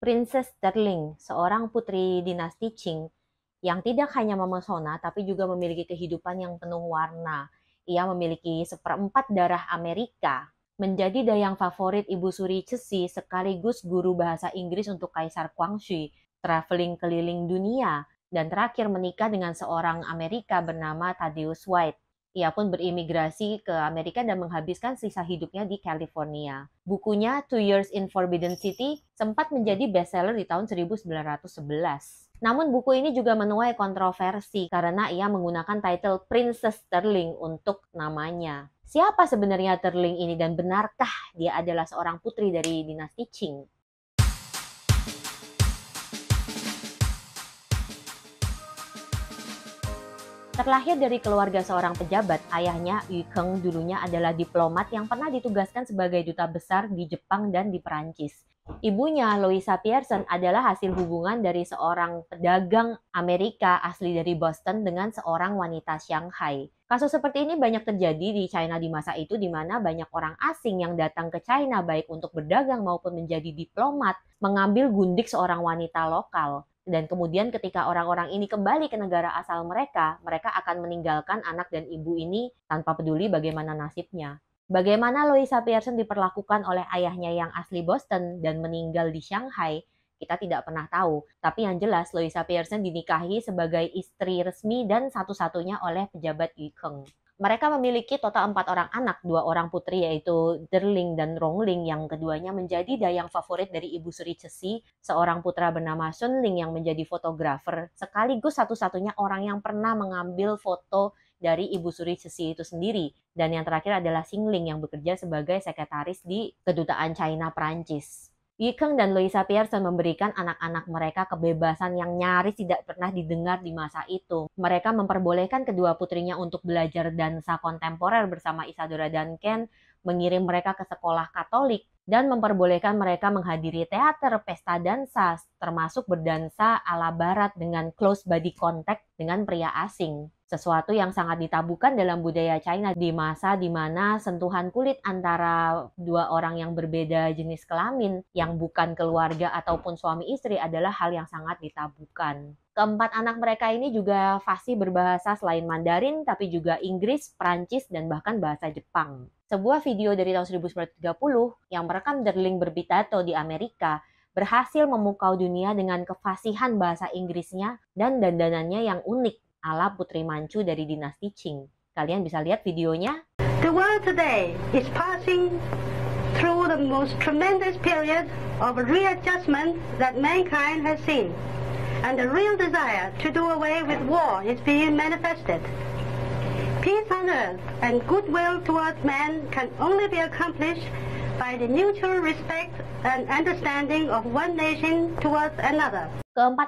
Princess Darling, seorang putri dinasti Qing yang tidak hanya memesona tapi juga memiliki kehidupan yang penuh warna. Ia memiliki seperempat darah Amerika, menjadi dayang favorit Ibu Suri Cesi sekaligus guru bahasa Inggris untuk Kaisar Guangxi, traveling keliling dunia, dan terakhir menikah dengan seorang Amerika bernama Thaddeus White. Ia pun berimigrasi ke Amerika dan menghabiskan sisa hidupnya di California. Bukunya Two Years in Forbidden City sempat menjadi bestseller di tahun 1911. Namun buku ini juga menuai kontroversi karena ia menggunakan title Princess Sterling untuk namanya. Siapa sebenarnya Sterling ini dan benarkah dia adalah seorang putri dari dinasti Qing? Terlahir dari keluarga seorang pejabat, ayahnya Yu Keng dulunya adalah diplomat yang pernah ditugaskan sebagai duta besar di Jepang dan di Perancis. Ibunya, Louisa Pearson, adalah hasil hubungan dari seorang pedagang Amerika asli dari Boston dengan seorang wanita Shanghai. Kasus seperti ini banyak terjadi di China di masa itu di mana banyak orang asing yang datang ke China baik untuk berdagang maupun menjadi diplomat mengambil gundik seorang wanita lokal dan kemudian ketika orang-orang ini kembali ke negara asal mereka, mereka akan meninggalkan anak dan ibu ini tanpa peduli bagaimana nasibnya. Bagaimana Louisa Pearson diperlakukan oleh ayahnya yang asli Boston dan meninggal di Shanghai, kita tidak pernah tahu. Tapi yang jelas Louisa Pearson dinikahi sebagai istri resmi dan satu-satunya oleh pejabat Yu Keng mereka memiliki total empat orang anak, dua orang putri yaitu Derling dan Rongling yang keduanya menjadi dayang favorit dari Ibu Suri Cesi, seorang putra bernama Sunling yang menjadi fotografer, sekaligus satu-satunya orang yang pernah mengambil foto dari Ibu Suri Cesi itu sendiri. Dan yang terakhir adalah Singling yang bekerja sebagai sekretaris di Kedutaan China Perancis. Yikeng dan Louisa Pearson memberikan anak-anak mereka kebebasan yang nyaris tidak pernah didengar di masa itu. Mereka memperbolehkan kedua putrinya untuk belajar dansa kontemporer bersama Isadora dan Ken, mengirim mereka ke sekolah Katolik, dan memperbolehkan mereka menghadiri teater, pesta dansa, termasuk berdansa ala barat dengan close body contact dengan pria asing. Sesuatu yang sangat ditabukan dalam budaya China di masa di mana sentuhan kulit antara dua orang yang berbeda jenis kelamin yang bukan keluarga ataupun suami istri adalah hal yang sangat ditabukan. Keempat anak mereka ini juga fasih berbahasa selain Mandarin tapi juga Inggris, Perancis, dan bahkan bahasa Jepang sebuah video dari tahun 1930 yang merekam Derling berpidato di Amerika berhasil memukau dunia dengan kefasihan bahasa Inggrisnya dan dandanannya yang unik ala Putri Manchu dari dinasti Qing. Kalian bisa lihat videonya. The world today is passing through the most tremendous period of readjustment that mankind has seen. And the real desire to do away with war is being manifested. Peace on earth and goodwill towards man can only be accomplished Keempat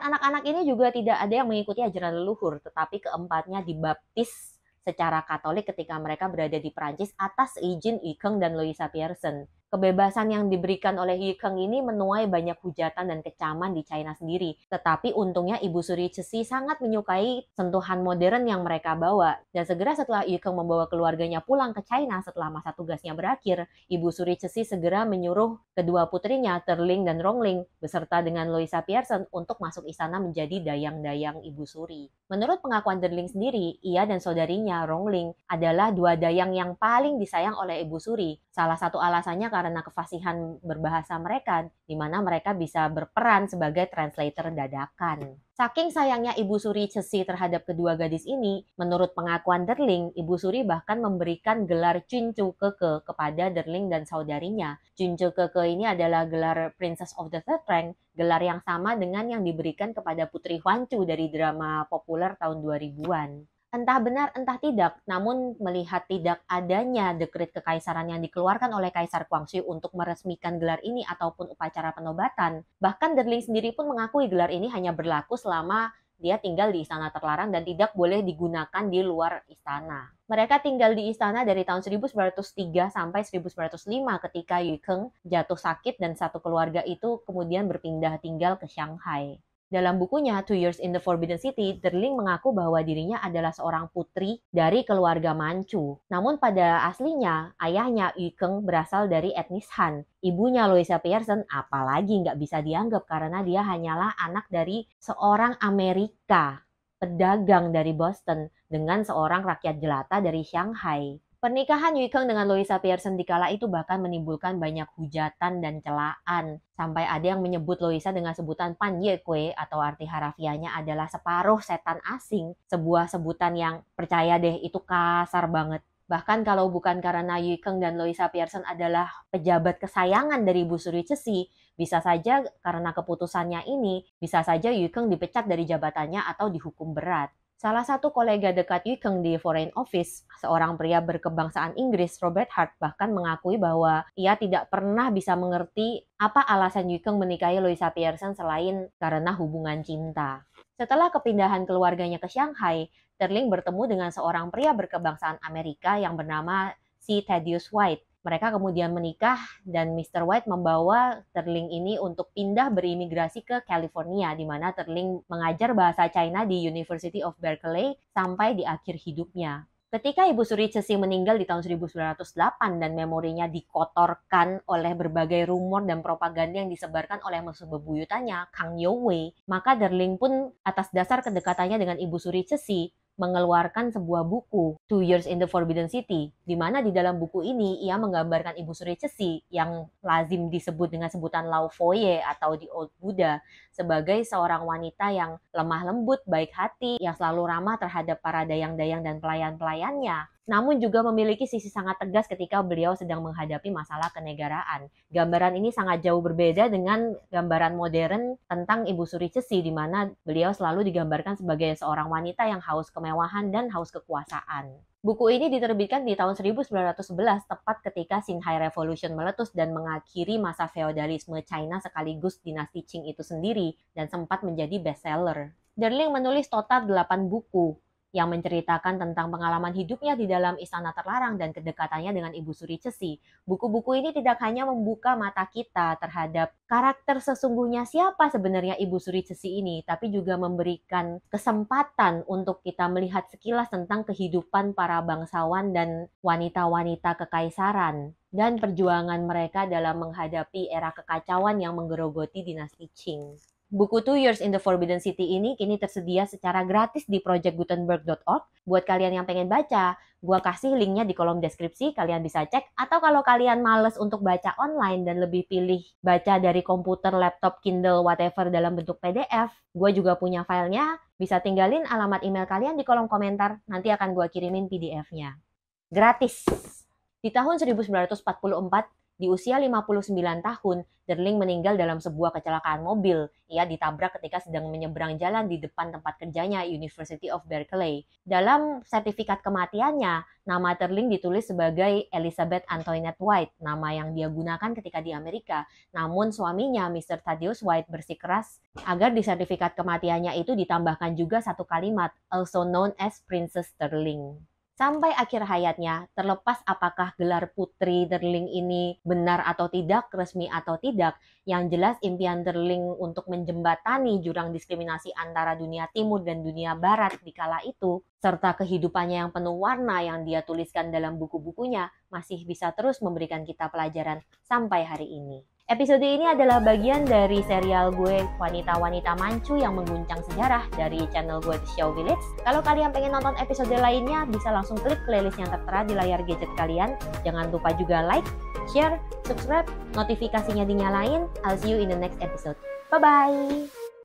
anak-anak ini juga tidak ada yang mengikuti ajaran leluhur, tetapi keempatnya dibaptis secara Katolik ketika mereka berada di Perancis atas izin Ikeng dan Louisa Pearson. Kebebasan yang diberikan oleh Yi Keng ini menuai banyak hujatan dan kecaman di China sendiri. Tetapi untungnya Ibu Suri Cesi sangat menyukai sentuhan modern yang mereka bawa. Dan segera setelah Yi Keng membawa keluarganya pulang ke China setelah masa tugasnya berakhir, Ibu Suri Cesi segera menyuruh kedua putrinya Terling dan Rongling beserta dengan Louisa Pearson untuk masuk istana menjadi dayang-dayang Ibu Suri. Menurut pengakuan Terling sendiri, ia dan saudarinya Rongling adalah dua dayang yang paling disayang oleh Ibu Suri. Salah satu alasannya karena kefasihan berbahasa mereka, di mana mereka bisa berperan sebagai translator dadakan. Saking sayangnya Ibu Suri Cesi terhadap kedua gadis ini, menurut pengakuan Derling, Ibu Suri bahkan memberikan gelar Cuncu Keke kepada Derling dan saudarinya. Cuncu Keke ini adalah gelar Princess of the Third Rank, gelar yang sama dengan yang diberikan kepada Putri Huancu dari drama populer tahun 2000-an entah benar entah tidak, namun melihat tidak adanya dekrit kekaisaran yang dikeluarkan oleh Kaisar Guangxi untuk meresmikan gelar ini ataupun upacara penobatan, bahkan Derling sendiri pun mengakui gelar ini hanya berlaku selama dia tinggal di istana terlarang dan tidak boleh digunakan di luar istana. Mereka tinggal di istana dari tahun 1903 sampai 1905 ketika Yu Keng jatuh sakit dan satu keluarga itu kemudian berpindah tinggal ke Shanghai. Dalam bukunya Two Years in the Forbidden City, Derling mengaku bahwa dirinya adalah seorang putri dari keluarga Manchu. Namun pada aslinya, ayahnya Yu Keng berasal dari etnis Han. Ibunya Louisa Pearson apalagi nggak bisa dianggap karena dia hanyalah anak dari seorang Amerika pedagang dari Boston dengan seorang rakyat jelata dari Shanghai. Pernikahan Yui Kang dengan Louisa Pearson di dikala itu bahkan menimbulkan banyak hujatan dan celaan. Sampai ada yang menyebut Louisa dengan sebutan Pan Ye Kue atau arti harafianya adalah separuh setan asing. Sebuah sebutan yang percaya deh itu kasar banget. Bahkan kalau bukan karena Yui Kang dan Louisa Pearson adalah pejabat kesayangan dari Bu Suri Cesi, bisa saja karena keputusannya ini, bisa saja Yui Kang dipecat dari jabatannya atau dihukum berat. Salah satu kolega dekat Yu di Foreign Office, seorang pria berkebangsaan Inggris, Robert Hart, bahkan mengakui bahwa ia tidak pernah bisa mengerti apa alasan Yu menikahi Louisa Pearson selain karena hubungan cinta. Setelah kepindahan keluarganya ke Shanghai, Terling bertemu dengan seorang pria berkebangsaan Amerika yang bernama Si Thaddeus White. Mereka kemudian menikah dan Mr. White membawa Terling ini untuk pindah berimigrasi ke California di mana Terling mengajar bahasa China di University of Berkeley sampai di akhir hidupnya. Ketika Ibu Suri Cesi meninggal di tahun 1908 dan memorinya dikotorkan oleh berbagai rumor dan propaganda yang disebarkan oleh musuh bebuyutannya, Kang Yowei, maka Derling pun atas dasar kedekatannya dengan Ibu Suri Cesi mengeluarkan sebuah buku, Two Years in the Forbidden City, di mana di dalam buku ini ia menggambarkan Ibu suri cesi yang lazim disebut dengan sebutan Lao Foye atau di Old Buddha sebagai seorang wanita yang lemah lembut, baik hati, yang selalu ramah terhadap para dayang-dayang dan pelayan-pelayannya, namun juga memiliki sisi sangat tegas ketika beliau sedang menghadapi masalah kenegaraan. Gambaran ini sangat jauh berbeda dengan gambaran modern tentang Ibu Suri Cesi di mana beliau selalu digambarkan sebagai seorang wanita yang haus kemewahan dan haus kekuasaan. Buku ini diterbitkan di tahun 1911, tepat ketika Xinhai Revolution meletus dan mengakhiri masa feodalisme China sekaligus dinasti Qing itu sendiri, dan sempat menjadi bestseller. Darling menulis total 8 buku, yang menceritakan tentang pengalaman hidupnya di dalam istana terlarang dan kedekatannya dengan Ibu Suri Cesi. Buku-buku ini tidak hanya membuka mata kita terhadap karakter sesungguhnya siapa sebenarnya Ibu Suri Cesi ini, tapi juga memberikan kesempatan untuk kita melihat sekilas tentang kehidupan para bangsawan dan wanita-wanita kekaisaran dan perjuangan mereka dalam menghadapi era kekacauan yang menggerogoti dinasti Qing. Buku Two Years in the Forbidden City ini kini tersedia secara gratis di projectgutenberg.org. Buat kalian yang pengen baca, gue kasih linknya di kolom deskripsi, kalian bisa cek. Atau kalau kalian males untuk baca online dan lebih pilih baca dari komputer, laptop, Kindle, whatever dalam bentuk PDF, gue juga punya filenya, bisa tinggalin alamat email kalian di kolom komentar, nanti akan gue kirimin PDF-nya. Gratis! Di tahun 1944, di usia 59 tahun, Derling meninggal dalam sebuah kecelakaan mobil. Ia ditabrak ketika sedang menyeberang jalan di depan tempat kerjanya University of Berkeley. Dalam sertifikat kematiannya, nama Derling ditulis sebagai Elizabeth Antoinette White, nama yang dia gunakan ketika di Amerika. Namun suaminya, Mr. Thaddeus White, bersikeras agar di sertifikat kematiannya itu ditambahkan juga satu kalimat, also known as Princess Sterling sampai akhir hayatnya, terlepas apakah gelar putri Derling ini benar atau tidak, resmi atau tidak, yang jelas impian Derling untuk menjembatani jurang diskriminasi antara dunia timur dan dunia barat di kala itu, serta kehidupannya yang penuh warna yang dia tuliskan dalam buku-bukunya, masih bisa terus memberikan kita pelajaran sampai hari ini. Episode ini adalah bagian dari serial gue Wanita-Wanita Mancu yang mengguncang sejarah dari channel gue The Show Village. Kalau kalian pengen nonton episode lainnya, bisa langsung klik playlist yang tertera di layar gadget kalian. Jangan lupa juga like, share, subscribe, notifikasinya dinyalain. I'll see you in the next episode. Bye-bye!